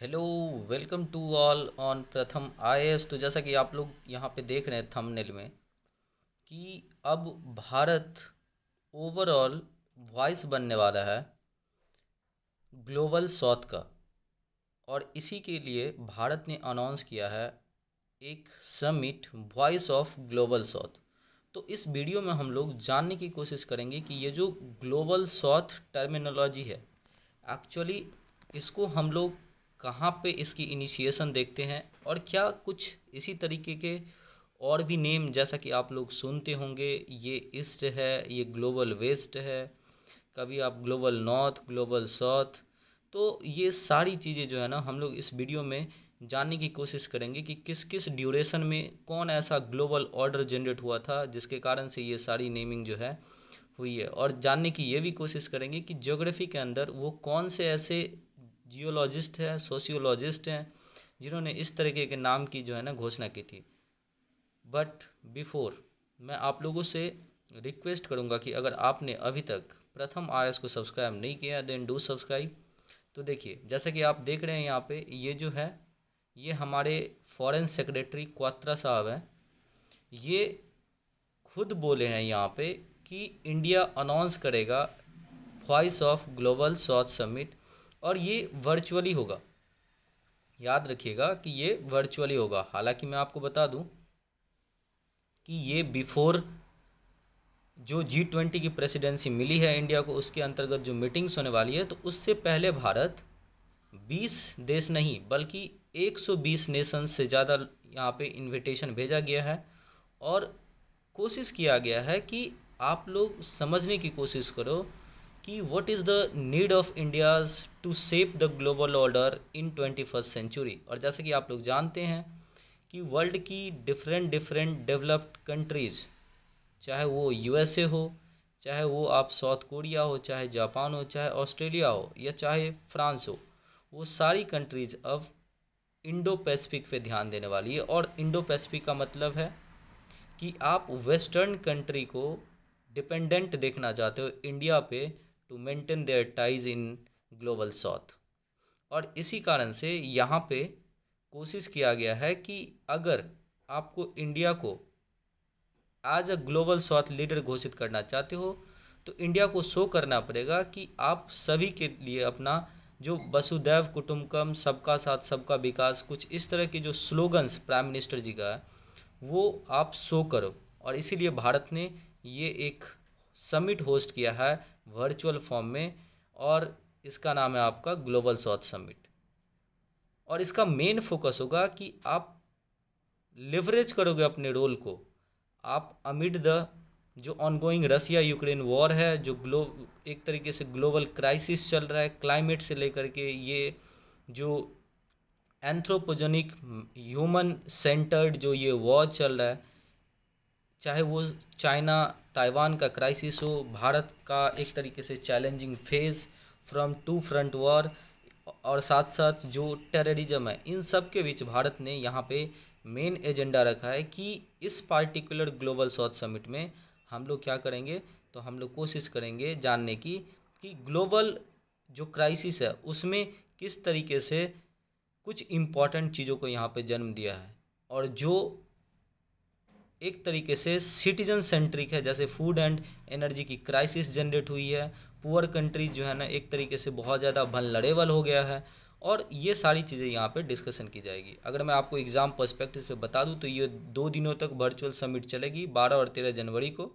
hello welcome to all on Pratham आई तो जैसा कि आप लोग यहाँ पे देख रहे हैं थंबनेल में कि अब भारत ओवरऑल वॉइस बनने वाला है ग्लोबल साउथ का और इसी के लिए भारत ने अनाउंस किया है एक summit voice of global south तो इस वीडियो में हम लोग जानने की कोशिश करेंगे कि ये जो ग्लोबल साउथ टर्मिनोलॉजी है एक्चुअली इसको हम लोग कहाँ पे इसकी इनिशिएशन देखते हैं और क्या कुछ इसी तरीके के और भी नेम जैसा कि आप लोग सुनते होंगे ये ईस्ट है ये ग्लोबल वेस्ट है कभी आप ग्लोबल नॉर्थ ग्लोबल साउथ तो ये सारी चीज़ें जो है ना हम लोग इस वीडियो में जानने की कोशिश करेंगे कि किस किस ड्यूरेशन में कौन ऐसा ग्लोबल ऑर्डर जनरेट हुआ था जिसके कारण से ये सारी नेमिंग जो है हुई है और जानने की ये भी कोशिश करेंगे कि ज्योग्राफी के अंदर वो कौन से ऐसे जियोलॉजिस्ट हैं सोशियोलॉजिस्ट हैं जिन्होंने इस तरीके के नाम की जो है ना घोषणा की थी बट बिफोर मैं आप लोगों से रिक्वेस्ट करूंगा कि अगर आपने अभी तक प्रथम आर को सब्सक्राइब नहीं किया देन डू सब्सक्राइब तो देखिए जैसा कि आप देख रहे हैं यहाँ पे ये जो है ये हमारे फॉरेन सेक्रेटरी क्वात्रा साहब हैं ये खुद बोले हैं यहाँ पे कि इंडिया अनाउंस करेगा voice of global south summit और ये वर्चुअली होगा याद रखिएगा कि ये वर्चुअली होगा हालांकि मैं आपको बता दूं कि ये बिफोर जो जी ट्वेंटी की प्रेसिडेंसी मिली है इंडिया को उसके अंतर्गत जो मीटिंग्स होने वाली है तो उससे पहले भारत बीस देश नहीं बल्कि एक सौ बीस नेशन से ज़्यादा यहाँ पे इनविटेशन भेजा गया है और कोशिश किया गया है कि आप लोग समझने की कोशिश करो कि what is the need of India's to shape the global order in twenty first century और जैसे कि आप लोग जानते हैं कि वर्ल्ड की डिफरेंट डिफरेंट डेवलप्ड कंट्रीज़ चाहे वो यूएसए हो चाहे वो आप साउथ कोरिया हो चाहे जापान हो चाहे ऑस्ट्रेलिया हो या चाहे फ्रांस हो वो सारी कंट्रीज़ अब इंडो पैसिफिक पे ध्यान देने वाली है और इंडो पैसिफिक का मतलब है कि आप वेस्टर्न कंट्री को डिपेंडेंट देखना चाहते हो इंडिया पे to maintain their ties in global south और इसी कारण से यहाँ पे कोशिश किया गया है कि अगर आपको इंडिया को as a global south leader घोषित करना चाहते हो तो इंडिया को शो करना पड़ेगा कि आप सभी के लिए अपना जो वसुदैव कुटुम्बकम सबका साथ सबका विकास कुछ इस तरह के जो स्लोगन्स प्राइम मिनिस्टर जी का है वो आप शो करो और इसीलिए भारत ने ये एक समिट होस्ट किया है वर्चुअल फॉर्म में और इसका नाम है आपका ग्लोबल साउथ समिट और इसका मेन फोकस होगा कि आप लिवरेज करोगे अपने रोल को आप अमिड द जो ऑनगोइंग रसिया यूक्रेन वॉर है जो ग्लो एक तरीके से ग्लोबल क्राइसिस चल रहा है क्लाइमेट से लेकर के ये जो एंथ्रोपोजेनिक ह्यूमन सेंटर्ड जो ये वॉर चल रहा है चाहे वो चाइना ताइवान का क्राइसिस हो भारत का एक तरीके से challenging phase from two front war और साथ साथ जो टेररिज्म है इन सब के बीच भारत ने यहाँ पे मेन एजेंडा रखा है कि इस पार्टिकुलर ग्लोबल साउथ समिट में हम लोग क्या करेंगे तो हम लोग कोशिश करेंगे जानने की कि ग्लोबल जो क्राइसिस है उसमें किस तरीके से कुछ इम्पॉर्टेंट चीज़ों को यहाँ पे जन्म दिया है और जो एक तरीके से सिटीजन सेंट्रिक है जैसे फूड एंड एनर्जी की क्राइसिस जनरेट हुई है पुअर कंट्रीज जो है ना एक तरीके से बहुत ज़्यादा भन लड़ेबल हो गया है और ये सारी चीज़ें यहाँ पे डिस्कशन की जाएगी अगर मैं आपको एग्ज़ाम पर्सपेक्टिव पे बता दूँ तो ये दो दिनों तक वर्चुअल समिट चलेगी बारह और तेरह जनवरी को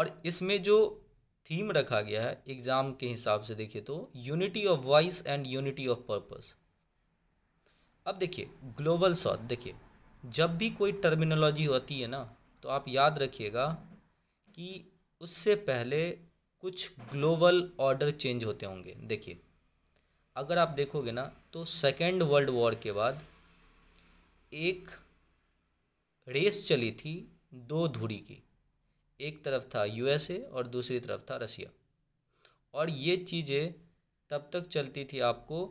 और इसमें जो थीम रखा गया है एग्ज़ाम के हिसाब से देखिए तो unity of voice and unity of purpose अब देखिए ग्लोबल साउथ देखिए जब भी कोई टर्मिनोलॉजी होती है ना तो आप याद रखिएगा कि उससे पहले कुछ ग्लोबल ऑर्डर चेंज होते होंगे देखिए अगर आप देखोगे ना तो सेकेंड वर्ल्ड वॉर के बाद एक रेस चली थी दो धुरी की एक तरफ था यूएसए और दूसरी तरफ था रसिया और ये चीज़ें तब तक चलती थी आपको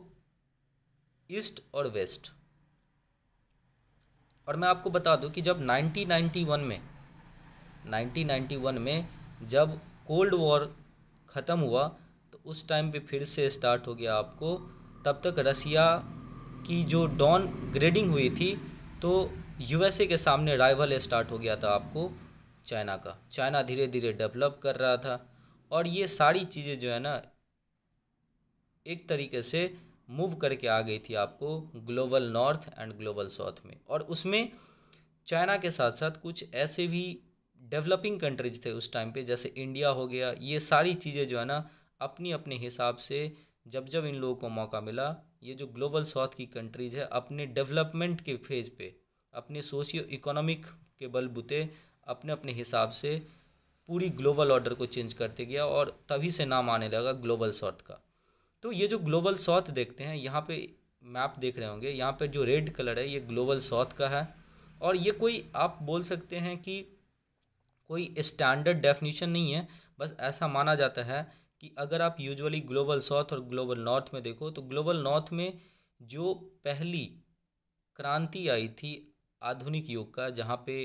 ईस्ट और वेस्ट और मैं आपको बता दूं कि जब 1991 में 1991 में जब कोल्ड वॉर ख़त्म हुआ तो उस टाइम पे फिर से स्टार्ट हो गया आपको तब तक रसिया की जो डॉन ग्रेडिंग हुई थी तो यूएसए के सामने राइवल स्टार्ट हो गया था आपको चाइना का चाइना धीरे धीरे डेवलप कर रहा था और ये सारी चीज़ें जो है ना एक तरीके से मूव करके आ गई थी आपको global north and global south में और उसमें चाइना के साथ साथ कुछ ऐसे भी डेवलपिंग कंट्रीज थे उस टाइम पे जैसे इंडिया हो गया ये सारी चीज़ें जो है ना अपनी अपने हिसाब से जब जब इन लोगों को मौका मिला ये जो ग्लोबल साउथ की कंट्रीज है अपने डेवलपमेंट के फेज पे अपने सोशियो इकोनॉमिक के बलबूते अपने अपने हिसाब से पूरी ग्लोबल ऑर्डर को चेंज करते गया और तभी से नाम आने लगा ग्लोबल साउथ का तो ये जो ग्लोबल साउथ देखते हैं यहाँ पे मैप देख रहे होंगे यहाँ पे जो रेड कलर है ये ग्लोबल साउथ का है और ये कोई आप बोल सकते हैं कि कोई स्टैंडर्ड डेफिनीशन नहीं है बस ऐसा माना जाता है कि अगर आप यूजुअली ग्लोबल साउथ और ग्लोबल नॉर्थ में देखो तो ग्लोबल नॉर्थ में जो पहली क्रांति आई थी आधुनिक युग का जहाँ पे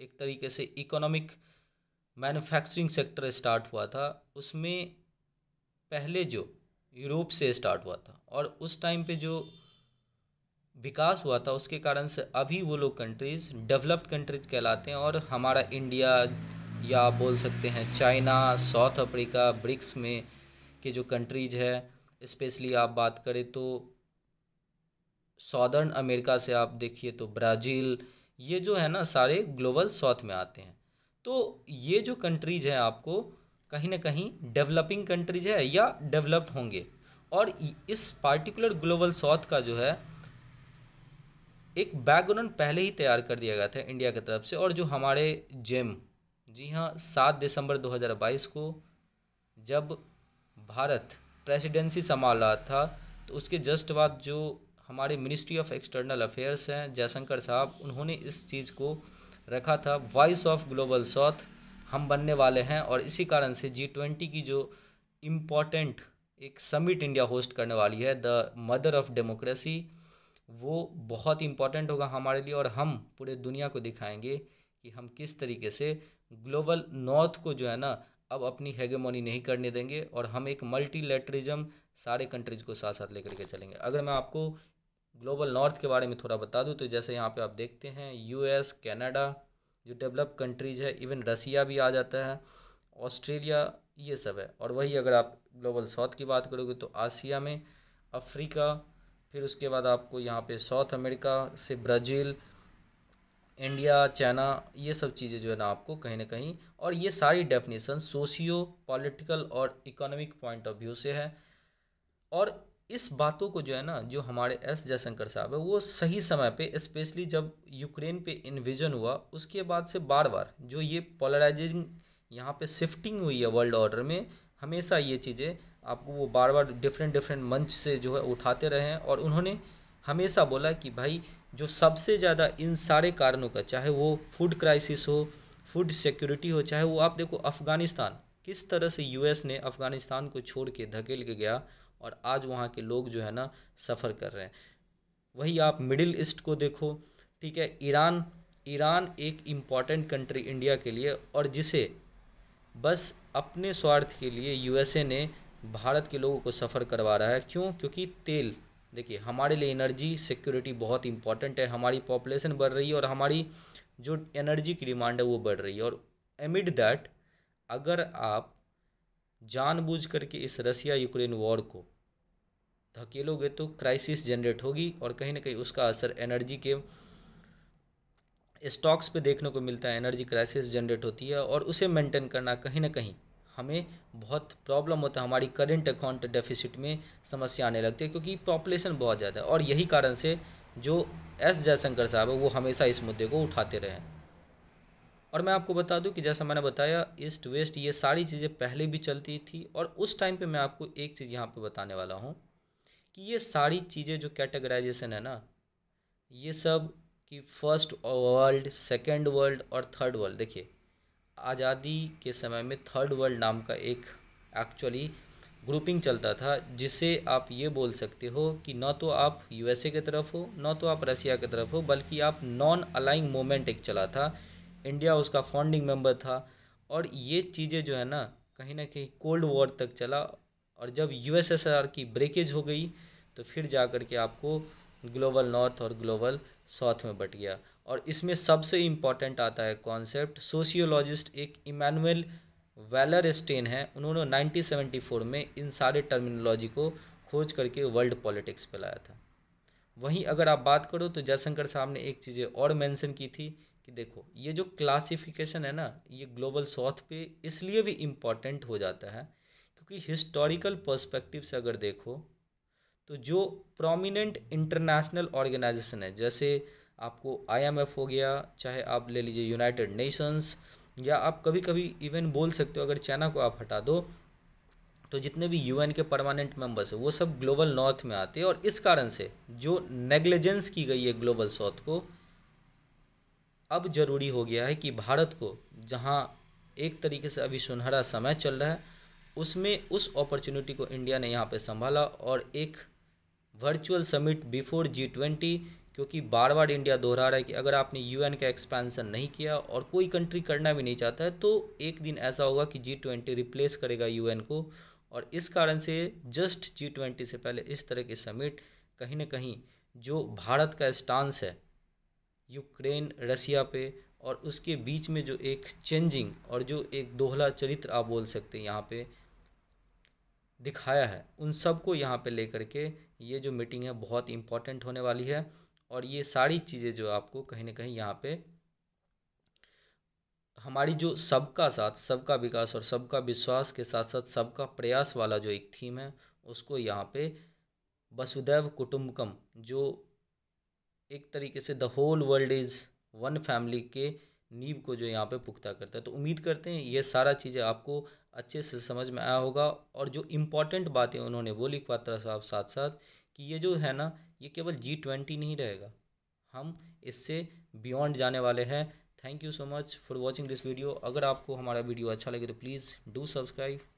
एक तरीके से इकोनॉमिक मैन्युफैक्चरिंग सेक्टर स्टार्ट हुआ था उसमें पहले जो यूरोप से स्टार्ट हुआ था और उस टाइम पे जो विकास हुआ था उसके कारण से अभी वो लोग कंट्रीज़ डेवलप्ड कंट्रीज कहलाते हैं और हमारा इंडिया या आप बोल सकते हैं चाइना साउथ अफ्रीका ब्रिक्स में के जो कंट्रीज है स्पेशली आप बात करें तो सॉदर्न अमेरिका से आप देखिए तो ब्राज़ील ये जो है ना सारे ग्लोबल साउथ में आते हैं तो ये जो कंट्रीज हैं आपको कहीं ना कहीं डेवलपिंग कंट्रीज है या डेवलप्ड होंगे और इस पार्टिकुलर ग्लोबल साउथ का जो है एक बैकग्राउंड पहले ही तैयार कर दिया गया था इंडिया की तरफ से और जो हमारे जेम जी हाँ सात दिसंबर 2022 को जब भारत प्रेसिडेंसी संभाल रहा था तो उसके जस्ट बाद जो हमारे मिनिस्ट्री ऑफ एक्सटर्नल अफेयर्स हैं जयशंकर साहब उन्होंने इस चीज़ को रखा था वॉइस ऑफ ग्लोबल साउथ हम बनने वाले हैं और इसी कारण से जी ट्वेंटी की जो इम्पोर्टेंट एक समिट इंडिया होस्ट करने वाली है द मदर ऑफ़ डेमोक्रेसी वो बहुत इम्पॉर्टेंट होगा हमारे लिए और हम पूरे दुनिया को दिखाएंगे कि हम किस तरीके से ग्लोबल नॉर्थ को जो है ना अब अपनी हेगेमोनी नहीं करने देंगे और हम एक मल्टीलेटरिज्म सारे कंट्रीज को साथ साथ लेकर के चलेंगे अगर मैं आपको ग्लोबल नॉर्थ के बारे में थोड़ा बता दूँ तो जैसे यहाँ पे आप देखते हैं यूएस कनाडा जो डेवलप कंट्रीज़ है इवन रसिया भी आ जाता है ऑस्ट्रेलिया ये सब है और वही अगर आप ग्लोबल साउथ की बात करोगे तो आसिया में अफ्रीका फिर उसके बाद आपको यहाँ पे साउथ अमेरिका से ब्राज़ील इंडिया चाइना ये सब चीज़ें जो है ना आपको कहीं ना कहीं और ये सारी डेफिनेशन सोशियो पॉलिटिकल और इकोनॉमिक पॉइंट ऑफ व्यू से है और इस बातों को जो है ना जो हमारे एस जयशंकर साहब है वो सही समय पे स्पेशली जब यूक्रेन पे इन्विजन हुआ उसके बाद से बार बार जो ये पोलराइजिंग यहाँ पे शिफ्टिंग हुई है वर्ल्ड ऑर्डर में हमेशा ये चीज़ें आपको वो बार बार डिफरेंट डिफरेंट मंच से जो है उठाते रहे हैं और उन्होंने हमेशा बोला कि भाई जो सबसे ज़्यादा इन सारे कारणों का चाहे वो फूड क्राइसिस हो फूड सिक्योरिटी हो चाहे वो आप देखो अफ़गानिस्तान किस तरह से यूएस ने अफ़गानिस्तान को छोड़ के धकेल के गया और आज वहाँ के लोग जो है ना सफ़र कर रहे हैं वही आप मिडिल ईस्ट को देखो ठीक है ईरान ईरान एक इम्पॉर्टेंट कंट्री इंडिया के लिए और जिसे बस अपने स्वार्थ के लिए यूएसए ने भारत के लोगों को सफ़र करवा रहा है क्यों क्योंकि तेल देखिए हमारे लिए एनर्जी सिक्योरिटी बहुत इंपॉर्टेंट है हमारी पॉपुलेशन बढ़ रही है और हमारी जो एनर्जी की डिमांड है वो बढ़ रही है और एमिड दैट अगर आप जानबूझ करके इस रसिया यूक्रेन वॉर को धकेलोगे तो क्राइसिस जनरेट होगी और कहीं ना कहीं उसका असर एनर्जी के स्टॉक्स पे देखने को मिलता है एनर्जी क्राइसिस जनरेट होती है और उसे मेंटेन करना कहीं ना कहीं हमें बहुत प्रॉब्लम होता है हमारी करेंट अकाउंट डेफिसिट में समस्या आने लगती है क्योंकि पॉपुलेशन बहुत ज़्यादा है और यही कारण से जो एस जयशंकर साहब है वो हमेशा इस मुद्दे को उठाते रहे और मैं आपको बता दूं कि जैसा मैंने बताया ईस्ट वेस्ट ये सारी चीज़ें पहले भी चलती थी और उस टाइम पे मैं आपको एक चीज़ यहाँ पे बताने वाला हूँ कि ये सारी चीज़ें जो कैटेगराइजेशन है ना ये सब कि फर्स्ट वर्ल्ड सेकेंड वर्ल्ड और थर्ड वर्ल्ड देखिए आज़ादी के समय में थर्ड वर्ल्ड नाम का एक एक्चुअली ग्रुपिंग चलता था जिसे आप ये बोल सकते हो कि ना तो आप यूएसए की तरफ हो ना तो आप रसिया की तरफ हो बल्कि आप नॉन अलाइंग मोमेंट एक चला था इंडिया उसका फाउंडिंग मेंबर था और ये चीज़ें जो है ना कहीं ना कहीं कोल्ड वॉर तक चला और जब यू की ब्रेकेज हो गई तो फिर जा कर के आपको ग्लोबल नॉर्थ और ग्लोबल साउथ में बट गया और इसमें सबसे इम्पॉर्टेंट आता है कॉन्सेप्ट सोशियोलॉजिस्ट एक इमानुअल वेलर स्टेन है उन्होंने 1974 में इन सारे टर्मिनोलॉजी को खोज करके वर्ल्ड पॉलिटिक्स पे लाया था वहीं अगर आप बात करो तो जयशंकर साहब ने एक चीज़ें और मेंशन की थी कि देखो ये जो क्लासिफिकेशन है ना ये ग्लोबल साउथ पे इसलिए भी इम्पॉर्टेंट हो जाता है क्योंकि हिस्टोरिकल पर्सपेक्टिव से अगर देखो तो जो प्रोमिनेंट इंटरनेशनल ऑर्गेनाइजेशन है जैसे आपको आईएमएफ हो गया चाहे आप ले लीजिए यूनाइटेड नेशंस या आप कभी कभी इवन बोल सकते हो अगर चाइना को आप हटा दो तो जितने भी यूएन के परमानेंट मेंबर्स हैं वो सब ग्लोबल नॉर्थ में आते हैं और इस कारण से जो नेग्लिजेंस की गई है ग्लोबल साउथ को अब ज़रूरी हो गया है कि भारत को जहाँ एक तरीके से अभी सुनहरा समय चल रहा है उसमें उस अपॉर्चुनिटी को इंडिया ने यहाँ पे संभाला और एक virtual summit before G twenty क्योंकि बार बार इंडिया दोहरा रहा है कि अगर आपने यूएन का एक्सपेंसन नहीं किया और कोई कंट्री करना भी नहीं चाहता है तो एक दिन ऐसा होगा कि जी ट्वेंटी रिप्लेस करेगा यूएन को और इस कारण से जस्ट जी ट्वेंटी से पहले इस तरह की समिट कहीं ना कहीं जो भारत का स्टांस है यूक्रेन रसिया पे और उसके बीच में जो एक चेंजिंग और जो एक दोहला चरित्र आप बोल सकते हैं यहाँ पे दिखाया है उन सबको यहाँ पे लेकर के ये जो मीटिंग है बहुत इम्पॉर्टेंट होने वाली है और ये सारी चीज़ें जो आपको कहीं ना कहीं यहाँ पे हमारी जो सबका साथ सबका विकास और सबका विश्वास के साथ साथ सबका प्रयास वाला जो एक थीम है उसको यहाँ पे वसुदैव कुटुम्बकम जो एक तरीके से the whole world is one family के नींव को जो यहाँ पे पुख्ता करता है तो उम्मीद करते हैं ये सारा चीज़ें आपको अच्छे से समझ में आया होगा और जो इम्पॉर्टेंट बातें उन्होंने वो लिखवाता साहब साथ साथ कि ये जो है ना ये केवल जी ट्वेंटी नहीं रहेगा हम इससे बियॉन्ड जाने वाले हैं thank you so much for watching this video अगर आपको हमारा वीडियो अच्छा लगे तो प्लीज़ डू सब्सक्राइब